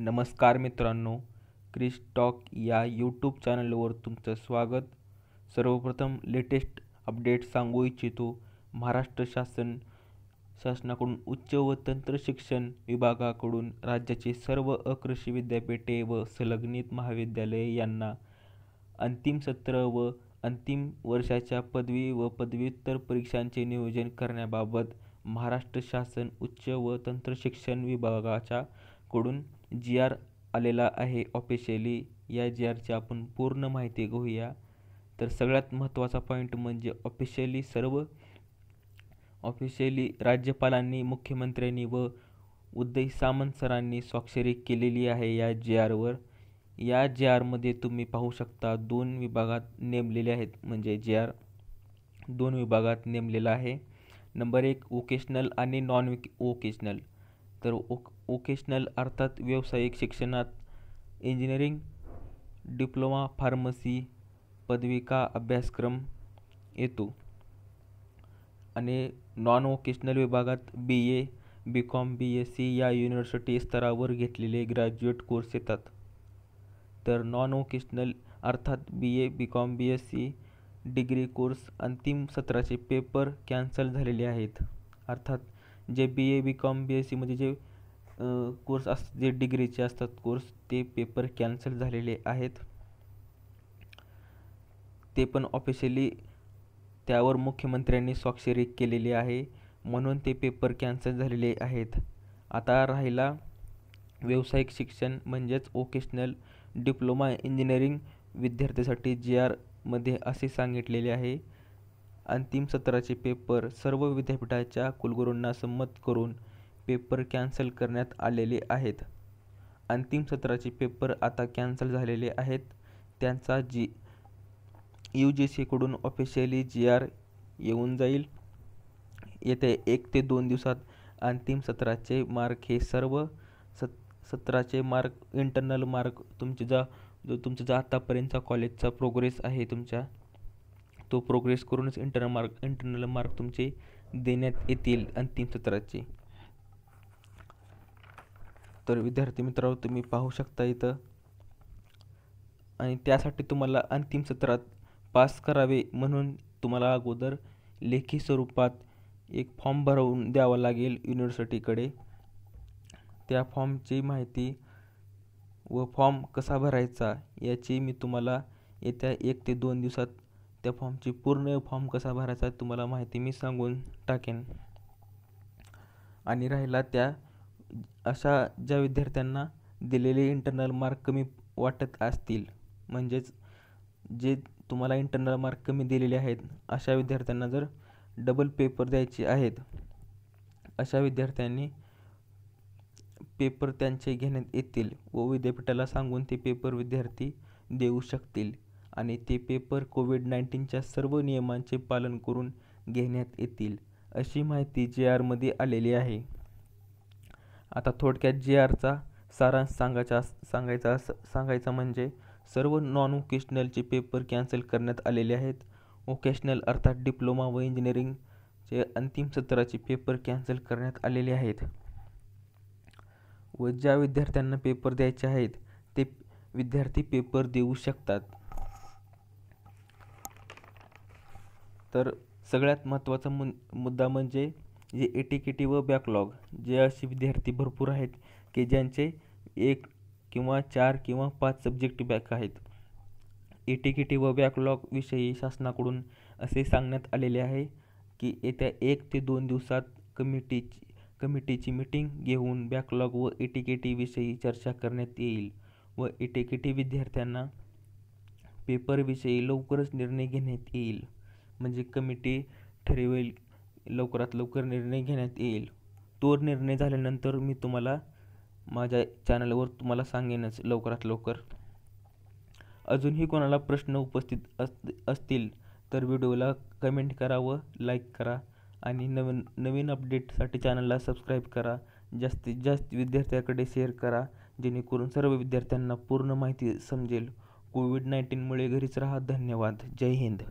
नमस्कार मित्रांनो क्रिस्टॉक या यूट्यूब चॅनलवर तुमचं स्वागत सर्वप्रथम लेटेस्ट अपडेट सांगू इच्छितो महाराष्ट्र शासन शासनाकडून उच्च व तंत्र शिक्षण विभागाकडून राज्याचे सर्व अकृषी विद्यापीठे व संलग्नित महाविद्यालये यांना अंतिम सत्र व अंतिम वर्षाच्या पदवी व पदव्युत्तर परीक्षांचे नियोजन करण्याबाबत महाराष्ट्र शासन उच्च व तंत्रशिक्षण शिक्षण जी आर आलेला आहे ऑफिशियली या जी आरची आपण पूर्ण माहिती घेऊया तर सगळ्यात महत्त्वाचा पॉईंट म्हणजे ऑफिशियली सर्व ऑफिशियली राज्यपालांनी मुख्यमंत्र्यांनी व उदय सामंत सरांनी स्वाक्षरी केलेली आहे या जे आरवर या जे आरमध्ये तुम्ही पाहू शकता दोन विभागात नेमलेले आहेत म्हणजे जे आर दोन विभागात नेमलेला आहे नंबर एक वोकेशनल आणि नॉन विक वोकेशनल तर ओक ओकेशनल अर्थात व्यावसायिक शिक्षणात इंजिनिअरिंग डिप्लोमा फार्मसी पदविका अभ्यासक्रम येतो आणि नॉन वोकेशनल विभागात B A B com B S C या युनिव्हर्सिटी स्तरावर घेतलेले ग्रॅज्युएट कोर्स येतात तर नॉन वोकेशनल अर्थात B A B com B S C degree course अंतिम सत्राचे पेपर कॅन्सल झालेले आहेत अर्थात जे बी A B com B S सीमध्ये जे कोर्स अस जे डिग्रीचे असतात कोर्स ते पेपर कॅन्सल झालेले आहेत ते पण ऑफिशियली त्यावर मुख्यमंत्र्यांनी स्वाक्षरी केलेली आहे म्हणून ते पेपर कॅन्सल झालेले आहेत आता राहिला व्यावसायिक शिक्षण म्हणजेच वोकेशनल डिप्लोमा इंजिनिअरिंग विद्यार्थ्यासाठी जी आरमध्ये असे सांगितलेले आहे अंतिम सत्राचे पेपर सर्व विद्यापीठाच्या कुलगुरूंना संमत करून पेपर कॅन्सल करण्यात आलेले आहेत अंतिम सत्राचे पेपर आता कॅन्सल झालेले आहेत त्यांचा जी यू जी सीकडून ऑफिशियली जी आर येऊन जाईल येत्या एक ते दोन दिवसात अंतिम सत्राचे मार्क हे सर्व सत सत्राचे मार्क इंटरनल मार्क तुमचे जा जो तुमचा जो आत्तापर्यंतचा कॉलेजचा प्रोग्रेस आहे तुमच्या तो प्रोग्रेस करूनच इंटरनल मार्क इंटरनल मार्क तुमचे देण्यात येतील अंतिम सत्राचे तर विद्यार्थी मित्रांनो तुम्ही पाहू शकता इथं आणि त्यासाठी तुम्हाला अंतिम सत्रात पास करावे म्हणून तुम्हाला अगोदर लेखी स्वरूपात एक फॉर्म भरवून द्यावा लागेल युनिव्हर्सिटीकडे त्या फॉर्मची माहिती व फॉर्म कसा भरायचा याची मी तुम्हाला येत्या एक ते दोन दिवसात त्या फॉर्मची पूर्ण फॉर्म कसा भरायचा तुम्हाला माहिती मी सांगून टाकेन आणि राहिला त्या अशा ज्या विद्यार्थ्यांना दिलेले इंटरनल मार्क कमी वाटत असतील म्हणजेच जे तुम्हाला इंटरनल मार्क कमी दिलेले आहेत अशा विद्यार्थ्यांना जर डबल पेपर द्यायचे आहेत अशा विद्यार्थ्यांनी पेपर त्यांचे घेण्यात येतील व विद्यापीठाला सांगून ते पेपर विद्यार्थी देऊ शकतील आणि ते पेपर कोविड नाईन्टीनच्या सर्व नियमांचे पालन करून घेण्यात येतील अशी माहिती जे आरमध्ये आलेली आहे आता थोडक्यात जे आरचा सारांश सांगायचा सांगायचा सांगायचा म्हणजे सर्व नॉन वोकेशनलचे पेपर कॅन्सल करण्यात आलेले आहेत वोकेशनल अर्थात डिप्लोमा व इंजिनिअरिंगचे अंतिम सत्राचे पेपर कॅन्सल करण्यात आलेले आहेत व ज्या विद्यार्थ्यांना पेपर द्यायचे आहेत ते विद्यार्थी पेपर देऊ शकतात तर सगळ्यात महत्त्वाचा मु मुद्दा म्हणजे जे ए टी व बॅकलॉग जे असे विद्यार्थी भरपूर आहेत की ज्यांचे एक किंवा चार किंवा पाच सब्जेक्ट बॅक आहेत ए टी बॅकलॉग टी शासनाकडून असे सांगण्यात आलेले आहे की येत्या एक ते दोन दिवसात कमिटीची कमिटीची मिटिंग घेऊन बॅकलॉग व ए टी चर्चा करण्यात येईल व ए टी विद्यार्थ्यांना पेपरविषयी लवकरच निर्णय घेण्यात येईल म्हणजे कमिटी ठरवेल लवकरात लवकर निर्णय घेण्यात येईल तो निर्णय झाल्यानंतर मी तुम्हाला माझ्या चॅनलवर तुम्हाला सांगेनच लवकरात लवकर अजूनही कोणाला प्रश्न उपस्थित अस असतील तर व्हिडिओला कमेंट करा व लाईक करा आणि नवीन नवीन अपडेटसाठी चॅनलला सबस्क्राईब करा जास्तीत जास्त विद्यार्थ्याकडे शेअर करा जेणेकरून सर्व विद्यार्थ्यांना पूर्ण माहिती समजेल कोविड नाईन्टीनमुळे घरीच राहा धन्यवाद जय हिंद